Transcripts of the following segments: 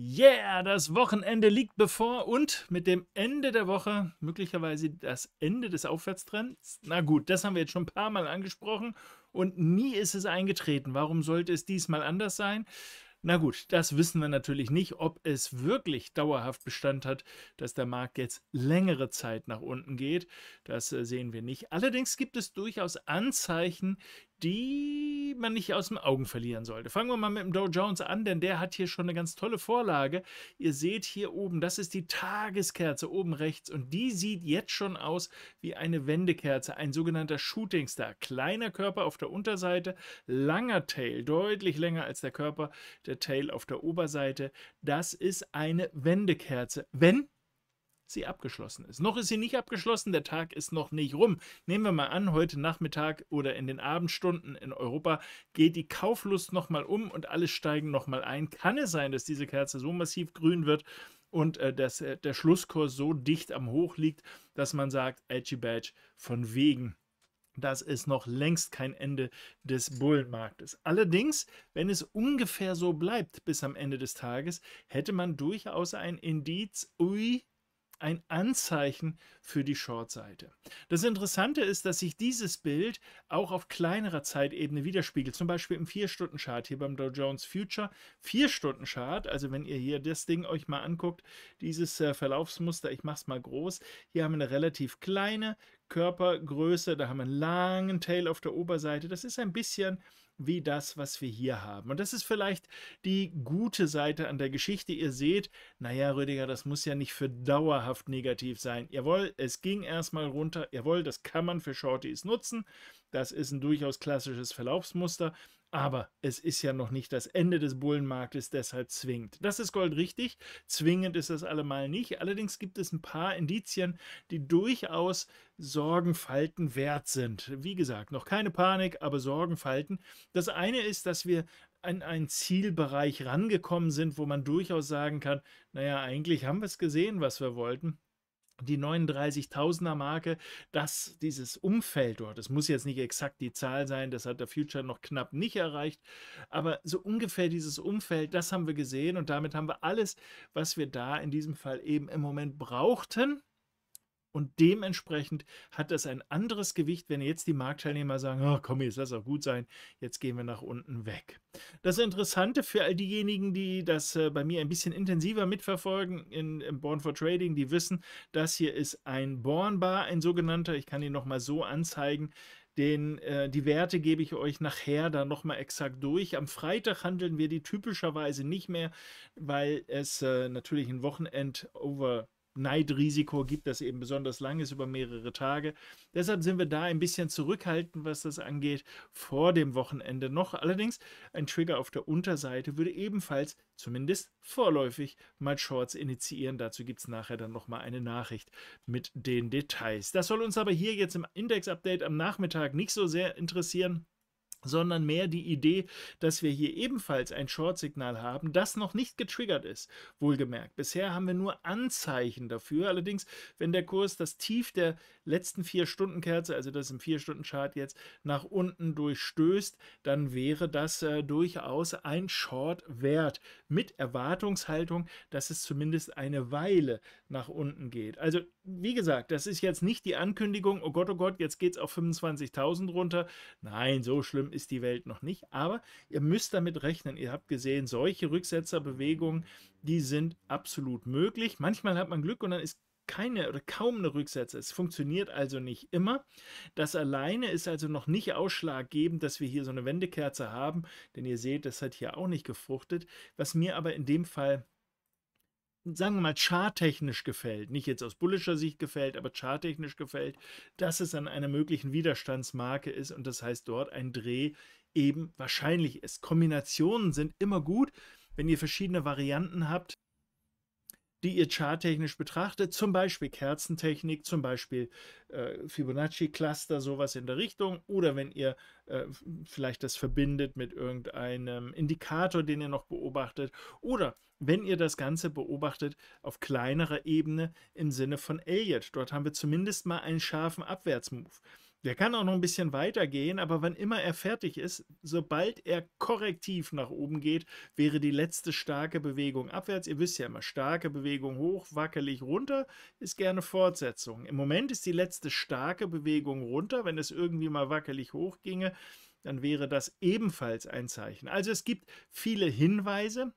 Yeah, das Wochenende liegt bevor und mit dem Ende der Woche möglicherweise das Ende des Aufwärtstrends. Na gut, das haben wir jetzt schon ein paar Mal angesprochen und nie ist es eingetreten. Warum sollte es diesmal anders sein? Na gut, das wissen wir natürlich nicht, ob es wirklich dauerhaft Bestand hat, dass der Markt jetzt längere Zeit nach unten geht. Das äh, sehen wir nicht. Allerdings gibt es durchaus Anzeichen, die man nicht aus den Augen verlieren sollte. Fangen wir mal mit dem Dow Jones an, denn der hat hier schon eine ganz tolle Vorlage. Ihr seht hier oben, das ist die Tageskerze oben rechts und die sieht jetzt schon aus wie eine Wendekerze, ein sogenannter Shooting Star. Kleiner Körper auf der Unterseite, langer Tail, deutlich länger als der Körper, der Tail auf der Oberseite. Das ist eine Wendekerze. Wenn sie abgeschlossen ist. Noch ist sie nicht abgeschlossen, der Tag ist noch nicht rum. Nehmen wir mal an, heute Nachmittag oder in den Abendstunden in Europa geht die Kauflust nochmal um und alle steigen nochmal ein. Kann es sein, dass diese Kerze so massiv grün wird, und äh, dass äh, der Schlusskurs so dicht am Hoch liegt, dass man sagt, Edgy Badge von wegen. Das ist noch längst kein Ende des Bullenmarktes. Allerdings, wenn es ungefähr so bleibt bis am Ende des Tages, hätte man durchaus ein Indiz, ui, ein Anzeichen für die Shortseite. Das Interessante ist, dass sich dieses Bild auch auf kleinerer Zeitebene widerspiegelt, zum Beispiel im 4-Stunden-Chart hier beim Dow Jones Future. 4-Stunden-Chart, also wenn ihr hier das Ding euch mal anguckt, dieses äh, Verlaufsmuster, ich mache es mal groß, hier haben wir eine relativ kleine Körpergröße, da haben wir einen langen Tail auf der Oberseite, das ist ein bisschen wie das, was wir hier haben. Und das ist vielleicht die gute Seite an der Geschichte. Ihr seht, naja, Rüdiger, das muss ja nicht für dauerhaft negativ sein. Jawohl, es ging erstmal runter. Jawohl, das kann man für Shorties nutzen. Das ist ein durchaus klassisches Verlaufsmuster. Aber es ist ja noch nicht das Ende des Bullenmarktes, deshalb zwingend. Das ist goldrichtig. Zwingend ist das allemal nicht. Allerdings gibt es ein paar Indizien, die durchaus Sorgenfalten wert sind. Wie gesagt, noch keine Panik, aber Sorgenfalten. Das eine ist, dass wir an einen Zielbereich rangekommen sind, wo man durchaus sagen kann, naja, eigentlich haben wir es gesehen, was wir wollten die 39.000er Marke, dass dieses Umfeld dort, es muss jetzt nicht exakt die Zahl sein, das hat der Future noch knapp nicht erreicht, aber so ungefähr dieses Umfeld, das haben wir gesehen und damit haben wir alles, was wir da in diesem Fall eben im Moment brauchten, und dementsprechend hat das ein anderes Gewicht, wenn jetzt die Marktteilnehmer sagen, oh, komm, jetzt lass auch gut sein, jetzt gehen wir nach unten weg. Das Interessante für all diejenigen, die das äh, bei mir ein bisschen intensiver mitverfolgen in, in Born for Trading, die wissen, das hier ist ein Born Bar, ein sogenannter, ich kann ihn nochmal so anzeigen, den, äh, die Werte gebe ich euch nachher dann nochmal exakt durch. Am Freitag handeln wir die typischerweise nicht mehr, weil es äh, natürlich ein Wochenend-Over- Neidrisiko gibt, das eben besonders lang ist über mehrere Tage. Deshalb sind wir da ein bisschen zurückhaltend, was das angeht, vor dem Wochenende noch. Allerdings ein Trigger auf der Unterseite würde ebenfalls, zumindest vorläufig, mal Shorts initiieren. Dazu gibt es nachher dann nochmal eine Nachricht mit den Details. Das soll uns aber hier jetzt im Index-Update am Nachmittag nicht so sehr interessieren sondern mehr die Idee, dass wir hier ebenfalls ein Short-Signal haben, das noch nicht getriggert ist, wohlgemerkt. Bisher haben wir nur Anzeichen dafür. Allerdings, wenn der Kurs das Tief der letzten vier Stunden Kerze, also das im vier Stunden Chart jetzt nach unten durchstößt, dann wäre das äh, durchaus ein Short-Wert mit Erwartungshaltung, dass es zumindest eine Weile nach unten geht. Also, wie gesagt, das ist jetzt nicht die Ankündigung, oh Gott, oh Gott, jetzt geht es auf 25.000 runter. Nein, so schlimm ist die Welt noch nicht. Aber ihr müsst damit rechnen. Ihr habt gesehen, solche Rücksetzerbewegungen, die sind absolut möglich. Manchmal hat man Glück und dann ist keine oder kaum eine Rücksätze. Es funktioniert also nicht immer. Das alleine ist also noch nicht ausschlaggebend, dass wir hier so eine Wendekerze haben, denn ihr seht, das hat hier auch nicht gefruchtet. Was mir aber in dem Fall sagen wir mal, charttechnisch gefällt, nicht jetzt aus bullischer Sicht gefällt, aber charttechnisch gefällt, dass es an einer möglichen Widerstandsmarke ist und das heißt dort ein Dreh eben wahrscheinlich ist. Kombinationen sind immer gut, wenn ihr verschiedene Varianten habt, die ihr charttechnisch betrachtet, zum Beispiel Kerzentechnik, zum Beispiel äh, Fibonacci-Cluster, sowas in der Richtung, oder wenn ihr äh, vielleicht das verbindet mit irgendeinem Indikator, den ihr noch beobachtet, oder wenn ihr das Ganze beobachtet auf kleinerer Ebene im Sinne von Elliott. Dort haben wir zumindest mal einen scharfen Abwärtsmove. Der kann auch noch ein bisschen weitergehen, aber wann immer er fertig ist, sobald er korrektiv nach oben geht, wäre die letzte starke Bewegung abwärts. Ihr wisst ja immer, starke Bewegung hoch, wackelig runter, ist gerne Fortsetzung. Im Moment ist die letzte starke Bewegung runter. Wenn es irgendwie mal wackelig hoch ginge, dann wäre das ebenfalls ein Zeichen. Also es gibt viele Hinweise,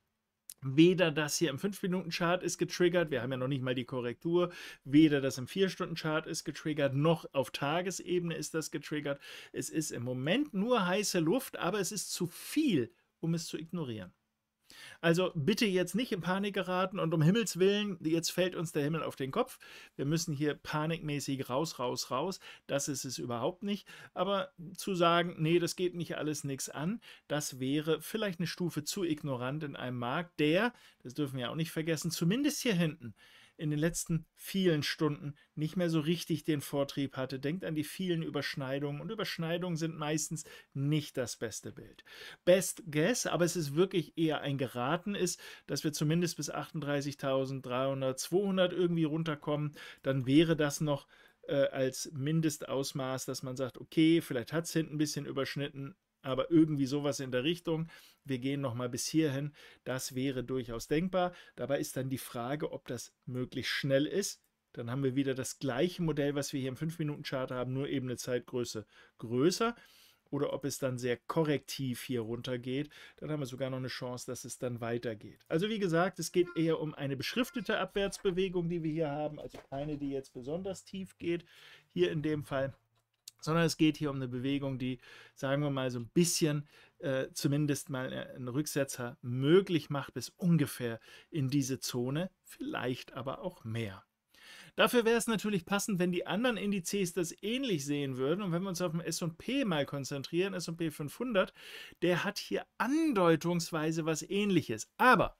Weder das hier im 5-Minuten-Chart ist getriggert, wir haben ja noch nicht mal die Korrektur, weder das im 4-Stunden-Chart ist getriggert, noch auf Tagesebene ist das getriggert. Es ist im Moment nur heiße Luft, aber es ist zu viel, um es zu ignorieren. Also bitte jetzt nicht in Panik geraten und um Himmels Willen, jetzt fällt uns der Himmel auf den Kopf. Wir müssen hier panikmäßig raus, raus, raus. Das ist es überhaupt nicht. Aber zu sagen, nee, das geht nicht alles nichts an, das wäre vielleicht eine Stufe zu ignorant in einem Markt, der, das dürfen wir auch nicht vergessen, zumindest hier hinten, in den letzten vielen Stunden nicht mehr so richtig den Vortrieb hatte. Denkt an die vielen Überschneidungen und Überschneidungen sind meistens nicht das beste Bild. Best Guess, aber es ist wirklich eher ein Geraten ist, dass wir zumindest bis 38.300, 200 irgendwie runterkommen, dann wäre das noch äh, als Mindestausmaß, dass man sagt, okay, vielleicht hat es hinten ein bisschen überschnitten, aber irgendwie sowas in der Richtung. Wir gehen nochmal bis hierhin. Das wäre durchaus denkbar. Dabei ist dann die Frage, ob das möglichst schnell ist. Dann haben wir wieder das gleiche Modell, was wir hier im 5-Minuten-Chart haben, nur eben eine Zeitgröße größer. Oder ob es dann sehr korrektiv hier runter geht. Dann haben wir sogar noch eine Chance, dass es dann weitergeht. Also wie gesagt, es geht eher um eine beschriftete Abwärtsbewegung, die wir hier haben. Also keine, die jetzt besonders tief geht. Hier in dem Fall sondern es geht hier um eine Bewegung, die, sagen wir mal, so ein bisschen äh, zumindest mal äh, einen Rücksetzer möglich macht, bis ungefähr in diese Zone, vielleicht aber auch mehr. Dafür wäre es natürlich passend, wenn die anderen Indizes das ähnlich sehen würden. Und wenn wir uns auf den SP mal konzentrieren, SP 500, der hat hier andeutungsweise was ähnliches. Aber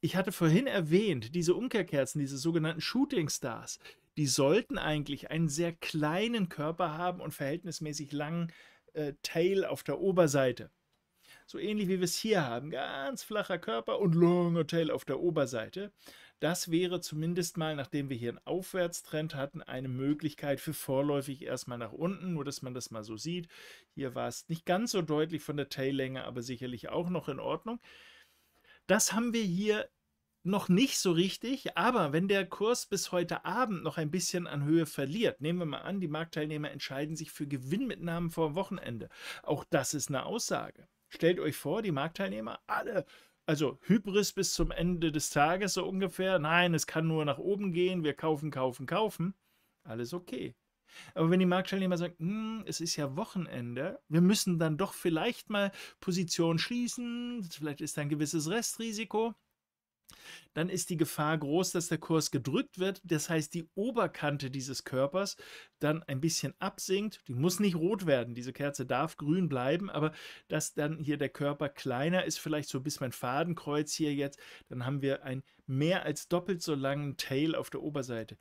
ich hatte vorhin erwähnt, diese Umkehrkerzen, diese sogenannten Shooting Stars, die sollten eigentlich einen sehr kleinen Körper haben und verhältnismäßig langen äh, Tail auf der Oberseite. So ähnlich wie wir es hier haben, ganz flacher Körper und langer Tail auf der Oberseite. Das wäre zumindest mal, nachdem wir hier einen Aufwärtstrend hatten, eine Möglichkeit für vorläufig erstmal nach unten, nur dass man das mal so sieht. Hier war es nicht ganz so deutlich von der Taillänge, aber sicherlich auch noch in Ordnung. Das haben wir hier noch nicht so richtig, aber wenn der Kurs bis heute Abend noch ein bisschen an Höhe verliert, nehmen wir mal an, die Marktteilnehmer entscheiden sich für Gewinnmitnahmen vor Wochenende. Auch das ist eine Aussage. Stellt euch vor, die Marktteilnehmer alle also Hybris bis zum Ende des Tages so ungefähr. Nein, es kann nur nach oben gehen, wir kaufen, kaufen, kaufen. Alles okay. Aber wenn die Marktteilnehmer sagen, hm, es ist ja Wochenende, wir müssen dann doch vielleicht mal Position schließen, vielleicht ist da ein gewisses Restrisiko, dann ist die Gefahr groß, dass der Kurs gedrückt wird. Das heißt, die Oberkante dieses Körpers dann ein bisschen absinkt. Die muss nicht rot werden, diese Kerze darf grün bleiben, aber dass dann hier der Körper kleiner ist, vielleicht so bis mein Fadenkreuz hier jetzt, dann haben wir einen mehr als doppelt so langen Tail auf der Oberseite.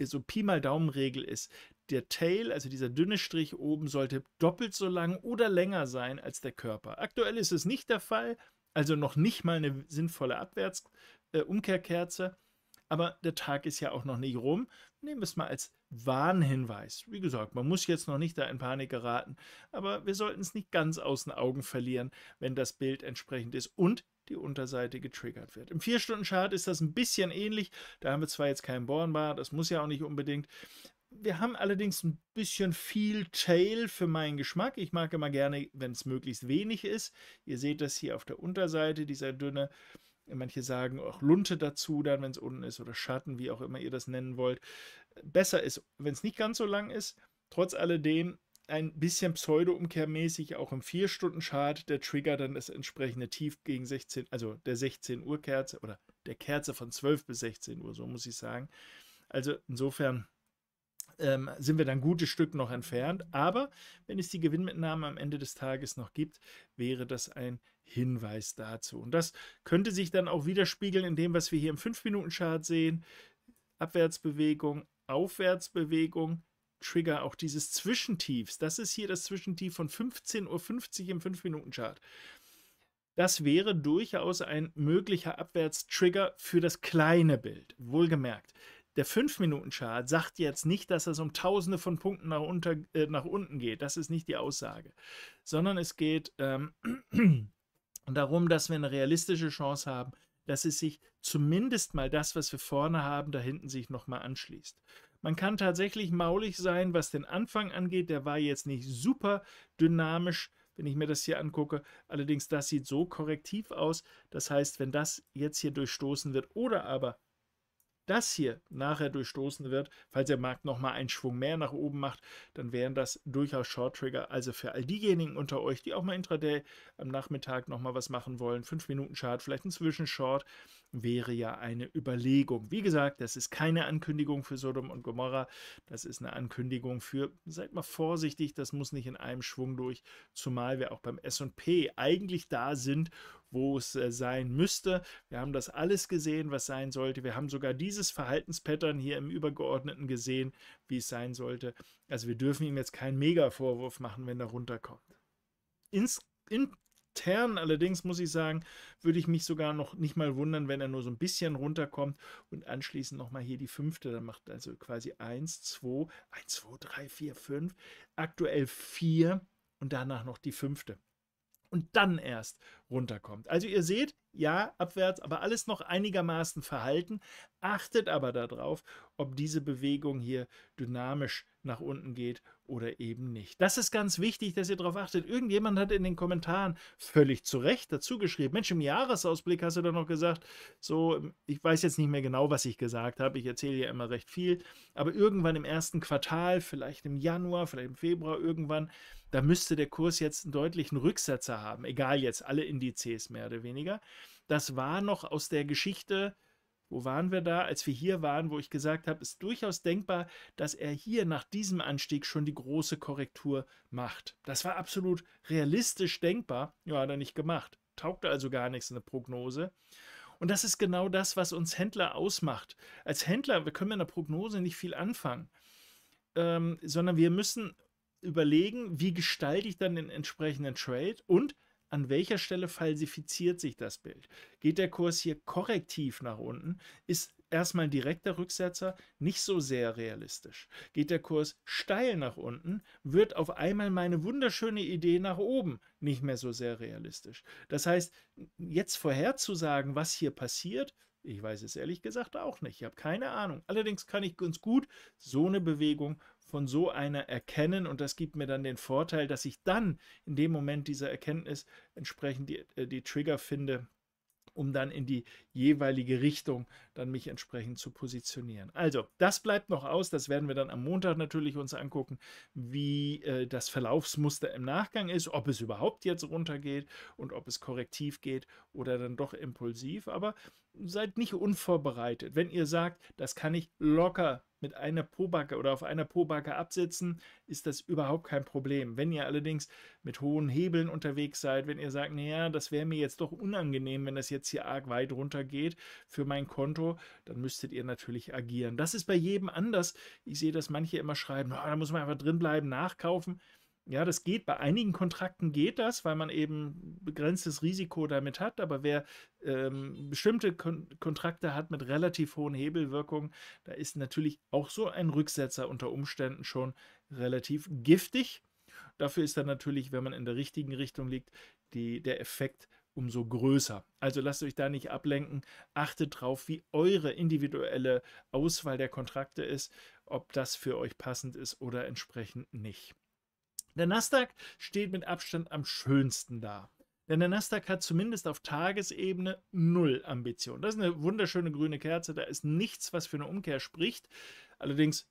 So Pi mal Daumenregel ist, der Tail, also dieser dünne Strich oben, sollte doppelt so lang oder länger sein als der Körper. Aktuell ist es nicht der Fall. Also noch nicht mal eine sinnvolle Abwärtsumkehrkerze. Äh, aber der Tag ist ja auch noch nicht rum. Nehmen wir es mal als Warnhinweis. Wie gesagt, man muss jetzt noch nicht da in Panik geraten, aber wir sollten es nicht ganz aus den Augen verlieren, wenn das Bild entsprechend ist und die Unterseite getriggert wird. Im 4-Stunden-Chart ist das ein bisschen ähnlich. Da haben wir zwar jetzt keinen Bornbar, das muss ja auch nicht unbedingt, wir haben allerdings ein bisschen viel Tail für meinen Geschmack. Ich mag immer gerne, wenn es möglichst wenig ist. Ihr seht das hier auf der Unterseite, dieser dünne. Manche sagen auch Lunte dazu, dann, wenn es unten ist, oder Schatten, wie auch immer ihr das nennen wollt. Besser ist, wenn es nicht ganz so lang ist. Trotz alledem ein bisschen pseudo-umkehrmäßig, auch im 4-Stunden-Chart, der Trigger dann das entsprechende Tief gegen 16, also der 16 Uhr Kerze oder der Kerze von 12 bis 16 Uhr, so muss ich sagen. Also insofern ähm, sind wir dann ein gutes Stück noch entfernt. Aber wenn es die Gewinnmitnahme am Ende des Tages noch gibt, wäre das ein Hinweis dazu. Und das könnte sich dann auch widerspiegeln in dem, was wir hier im 5-Minuten-Chart sehen. Abwärtsbewegung, Aufwärtsbewegung, Trigger, auch dieses Zwischentiefs. Das ist hier das Zwischentief von 15.50 Uhr im 5-Minuten-Chart. Das wäre durchaus ein möglicher Abwärtstrigger für das kleine Bild. Wohlgemerkt, der 5-Minuten-Chart sagt jetzt nicht, dass es um Tausende von Punkten nach, unter, äh, nach unten geht. Das ist nicht die Aussage. Sondern es geht ähm, darum, dass wir eine realistische Chance haben, dass es sich zumindest mal das, was wir vorne haben, da hinten sich nochmal anschließt. Man kann tatsächlich maulig sein, was den Anfang angeht. Der war jetzt nicht super dynamisch, wenn ich mir das hier angucke. Allerdings, das sieht so korrektiv aus. Das heißt, wenn das jetzt hier durchstoßen wird oder aber das hier nachher durchstoßen wird, falls der Markt nochmal einen Schwung mehr nach oben macht, dann wären das durchaus Short-Trigger. Also für all diejenigen unter euch, die auch mal Intraday am Nachmittag nochmal was machen wollen, 5-Minuten-Chart, vielleicht ein Zwischenshort, wäre ja eine Überlegung. Wie gesagt, das ist keine Ankündigung für Sodom und Gomorra, das ist eine Ankündigung für, seid mal vorsichtig, das muss nicht in einem Schwung durch, zumal wir auch beim SP eigentlich da sind, wo es äh, sein müsste. Wir haben das alles gesehen, was sein sollte. Wir haben sogar dieses Verhaltenspattern hier im Übergeordneten gesehen, wie es sein sollte. Also wir dürfen ihm jetzt keinen Mega-Vorwurf machen, wenn er runterkommt. Ins, in, extern. Allerdings muss ich sagen, würde ich mich sogar noch nicht mal wundern, wenn er nur so ein bisschen runterkommt und anschließend nochmal hier die fünfte. Dann macht also quasi 1, 2, 1, 2, 3, 4, 5, aktuell 4 und danach noch die fünfte und dann erst runterkommt. Also ihr seht, ja, abwärts, aber alles noch einigermaßen verhalten. Achtet aber darauf, ob diese Bewegung hier dynamisch nach unten geht oder eben nicht. Das ist ganz wichtig, dass ihr darauf achtet. Irgendjemand hat in den Kommentaren völlig zu Recht dazu geschrieben. Mensch, im Jahresausblick hast du da noch gesagt, so, ich weiß jetzt nicht mehr genau, was ich gesagt habe. Ich erzähle ja immer recht viel. Aber irgendwann im ersten Quartal, vielleicht im Januar, vielleicht im Februar, irgendwann, da müsste der Kurs jetzt einen deutlichen Rücksetzer haben. Egal jetzt, alle Indizes mehr oder weniger. Das war noch aus der Geschichte wo waren wir da? Als wir hier waren, wo ich gesagt habe, ist durchaus denkbar, dass er hier nach diesem Anstieg schon die große Korrektur macht. Das war absolut realistisch denkbar. Ja, hat er nicht gemacht. Taugte also gar nichts, in der Prognose. Und das ist genau das, was uns Händler ausmacht. Als Händler, wir können mit einer Prognose nicht viel anfangen, ähm, sondern wir müssen überlegen, wie gestalte ich dann den entsprechenden Trade und an welcher Stelle falsifiziert sich das Bild. Geht der Kurs hier korrektiv nach unten, ist erstmal ein direkter Rücksetzer nicht so sehr realistisch. Geht der Kurs steil nach unten, wird auf einmal meine wunderschöne Idee nach oben nicht mehr so sehr realistisch. Das heißt, jetzt vorherzusagen, was hier passiert, ich weiß es ehrlich gesagt auch nicht. Ich habe keine Ahnung. Allerdings kann ich ganz gut so eine Bewegung von so einer erkennen und das gibt mir dann den Vorteil, dass ich dann in dem Moment dieser Erkenntnis entsprechend die, äh, die Trigger finde, um dann in die jeweilige Richtung dann mich entsprechend zu positionieren. Also, das bleibt noch aus, das werden wir dann am Montag natürlich uns angucken, wie äh, das Verlaufsmuster im Nachgang ist, ob es überhaupt jetzt runtergeht und ob es korrektiv geht oder dann doch impulsiv, aber seid nicht unvorbereitet. Wenn ihr sagt, das kann ich locker mit einer Pobacke oder auf einer Pobacke absitzen, ist das überhaupt kein Problem. Wenn ihr allerdings mit hohen Hebeln unterwegs seid, wenn ihr sagt, naja, das wäre mir jetzt doch unangenehm, wenn das jetzt hier arg weit runter geht für mein Konto, dann müsstet ihr natürlich agieren. Das ist bei jedem anders. Ich sehe, dass manche immer schreiben, oh, da muss man einfach drin bleiben, nachkaufen. Ja, das geht. Bei einigen Kontrakten geht das, weil man eben begrenztes Risiko damit hat. Aber wer ähm, bestimmte Kon Kontrakte hat mit relativ hohen Hebelwirkungen, da ist natürlich auch so ein Rücksetzer unter Umständen schon relativ giftig. Dafür ist dann natürlich, wenn man in der richtigen Richtung liegt, die, der Effekt umso größer. Also lasst euch da nicht ablenken. Achtet drauf, wie eure individuelle Auswahl der Kontrakte ist, ob das für euch passend ist oder entsprechend nicht. Der Nasdaq steht mit Abstand am schönsten da. Denn der Nasdaq hat zumindest auf Tagesebene null Ambition. Das ist eine wunderschöne grüne Kerze, da ist nichts, was für eine Umkehr spricht. Allerdings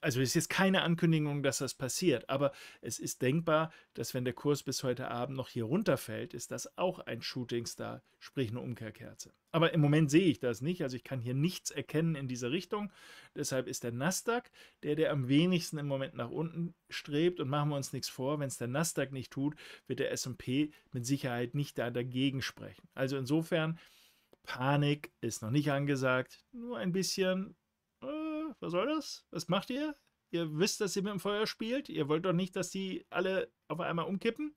also es ist jetzt keine Ankündigung, dass das passiert, aber es ist denkbar, dass wenn der Kurs bis heute Abend noch hier runterfällt, ist das auch ein Shootingstar, sprich eine Umkehrkerze. Aber im Moment sehe ich das nicht, also ich kann hier nichts erkennen in dieser Richtung. Deshalb ist der Nasdaq der, der am wenigsten im Moment nach unten strebt und machen wir uns nichts vor, wenn es der Nasdaq nicht tut, wird der S&P mit Sicherheit nicht da dagegen sprechen. Also insofern Panik ist noch nicht angesagt, nur ein bisschen was soll das? Was macht ihr? Ihr wisst, dass ihr mit dem Feuer spielt. Ihr wollt doch nicht, dass die alle auf einmal umkippen.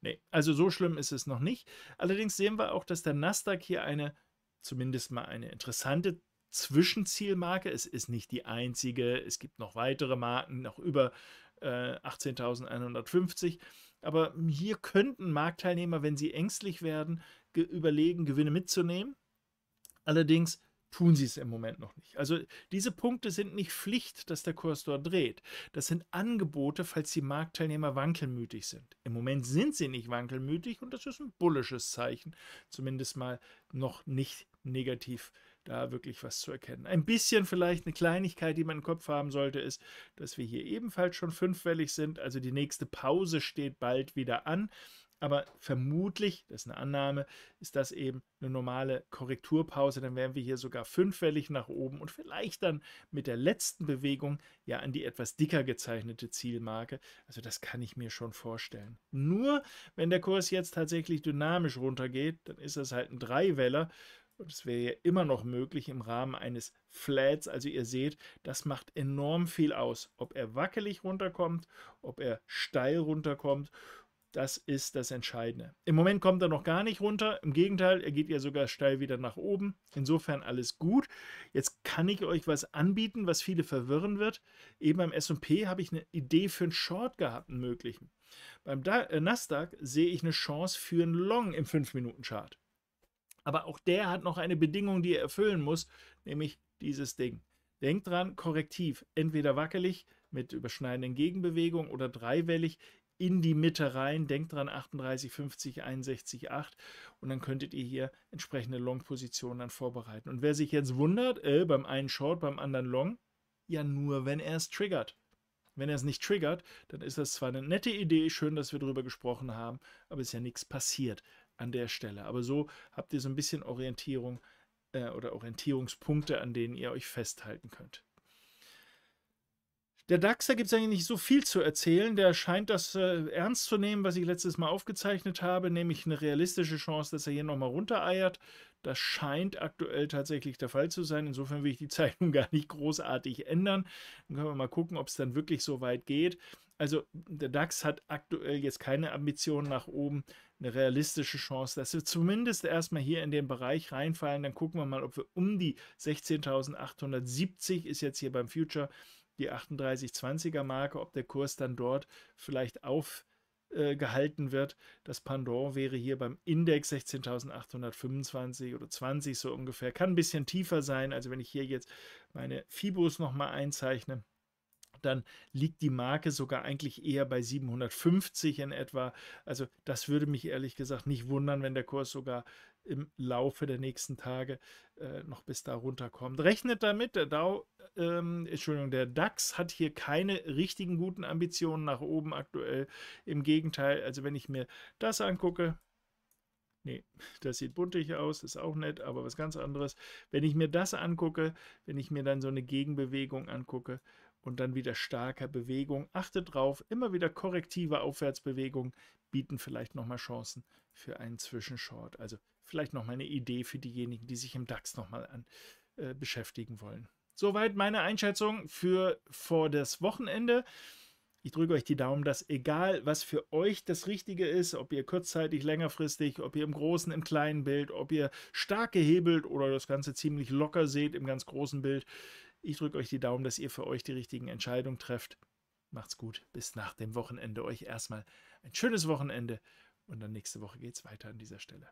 Nee, also so schlimm ist es noch nicht. Allerdings sehen wir auch, dass der Nasdaq hier eine, zumindest mal eine interessante Zwischenzielmarke. Es ist nicht die einzige. Es gibt noch weitere Marken, noch über äh, 18.150. Aber hier könnten Marktteilnehmer, wenn sie ängstlich werden, ge überlegen, Gewinne mitzunehmen. Allerdings tun sie es im Moment noch nicht. Also diese Punkte sind nicht Pflicht, dass der Kurs dort dreht. Das sind Angebote, falls die Marktteilnehmer wankelmütig sind. Im Moment sind sie nicht wankelmütig und das ist ein bullisches Zeichen, zumindest mal noch nicht negativ da wirklich was zu erkennen. Ein bisschen vielleicht eine Kleinigkeit, die man im Kopf haben sollte, ist, dass wir hier ebenfalls schon fünfwellig sind. Also die nächste Pause steht bald wieder an aber vermutlich, das ist eine Annahme, ist das eben eine normale Korrekturpause. Dann wären wir hier sogar fünffällig nach oben und vielleicht dann mit der letzten Bewegung ja an die etwas dicker gezeichnete Zielmarke. Also das kann ich mir schon vorstellen. Nur wenn der Kurs jetzt tatsächlich dynamisch runtergeht, dann ist das halt ein Dreiweller. Und es wäre ja immer noch möglich im Rahmen eines Flats. Also ihr seht, das macht enorm viel aus, ob er wackelig runterkommt, ob er steil runterkommt das ist das Entscheidende. Im Moment kommt er noch gar nicht runter. Im Gegenteil, er geht ja sogar steil wieder nach oben. Insofern alles gut. Jetzt kann ich euch was anbieten, was viele verwirren wird. Eben beim S&P habe ich eine Idee für einen Short gehabt, einen möglichen. Beim äh, Nasdaq sehe ich eine Chance für einen Long im 5-Minuten-Chart. Aber auch der hat noch eine Bedingung, die er erfüllen muss, nämlich dieses Ding. Denkt dran, korrektiv, entweder wackelig mit überschneidenden Gegenbewegungen oder dreiwellig in die Mitte rein. Denkt dran, 38, 50, 61, 8 und dann könntet ihr hier entsprechende Long-Positionen dann vorbereiten. Und wer sich jetzt wundert, äh, beim einen Short, beim anderen Long, ja nur, wenn er es triggert. Wenn er es nicht triggert, dann ist das zwar eine nette Idee, schön, dass wir darüber gesprochen haben, aber ist ja nichts passiert an der Stelle. Aber so habt ihr so ein bisschen Orientierung äh, oder Orientierungspunkte, an denen ihr euch festhalten könnt. Der DAX, da gibt es eigentlich nicht so viel zu erzählen. Der scheint das äh, ernst zu nehmen, was ich letztes Mal aufgezeichnet habe, nämlich eine realistische Chance, dass er hier nochmal runtereiert. Das scheint aktuell tatsächlich der Fall zu sein. Insofern will ich die Zeichnung gar nicht großartig ändern. Dann können wir mal gucken, ob es dann wirklich so weit geht. Also der DAX hat aktuell jetzt keine Ambitionen nach oben. Eine realistische Chance, dass wir zumindest erstmal hier in den Bereich reinfallen. Dann gucken wir mal, ob wir um die 16.870 ist jetzt hier beim Future die 3820er Marke, ob der Kurs dann dort vielleicht aufgehalten äh, wird. Das Pendant wäre hier beim Index 16.825 oder 20 so ungefähr. Kann ein bisschen tiefer sein. Also wenn ich hier jetzt meine Fibos nochmal einzeichne, dann liegt die Marke sogar eigentlich eher bei 750 in etwa. Also das würde mich ehrlich gesagt nicht wundern, wenn der Kurs sogar im Laufe der nächsten Tage äh, noch bis da runterkommt. Rechnet damit, der Dow, ähm, Entschuldigung, der DAX hat hier keine richtigen guten Ambitionen nach oben aktuell. Im Gegenteil, also wenn ich mir das angucke, nee, das sieht buntig aus, ist auch nett, aber was ganz anderes. Wenn ich mir das angucke, wenn ich mir dann so eine Gegenbewegung angucke, und dann wieder starker Bewegung. Achte drauf, immer wieder korrektive Aufwärtsbewegungen bieten vielleicht nochmal Chancen für einen Zwischenshort. Also vielleicht nochmal eine Idee für diejenigen, die sich im DAX nochmal an, äh, beschäftigen wollen. Soweit meine Einschätzung für vor das Wochenende. Ich drücke euch die Daumen, dass egal, was für euch das Richtige ist, ob ihr kurzzeitig, längerfristig, ob ihr im großen, im kleinen Bild, ob ihr stark gehebelt oder das Ganze ziemlich locker seht im ganz großen Bild, ich drücke euch die Daumen, dass ihr für euch die richtigen Entscheidungen trefft. Macht's gut, bis nach dem Wochenende. Euch erstmal ein schönes Wochenende und dann nächste Woche geht's weiter an dieser Stelle.